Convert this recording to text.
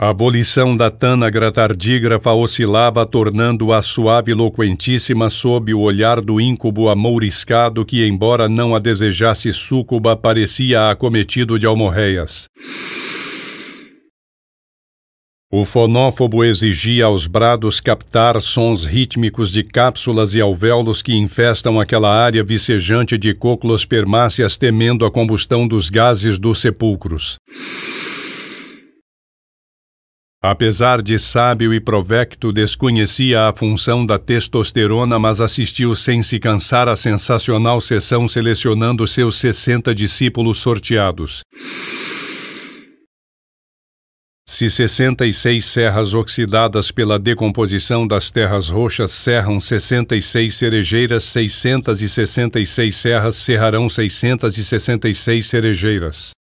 A abolição da tanagra tardígrafa oscilava, tornando-a suave e sob o olhar do íncubo amouriscado que, embora não a desejasse súcuba, parecia acometido de almorreias. O fonófobo exigia aos brados captar sons rítmicos de cápsulas e alvéolos que infestam aquela área vicejante de coclospermáceas temendo a combustão dos gases dos sepulcros. Apesar de sábio e provecto, desconhecia a função da testosterona, mas assistiu sem se cansar à sensacional sessão selecionando seus 60 discípulos sorteados. Se 66 serras oxidadas pela decomposição das terras roxas serram 66 cerejeiras, 666 serras serrarão 666 cerejeiras.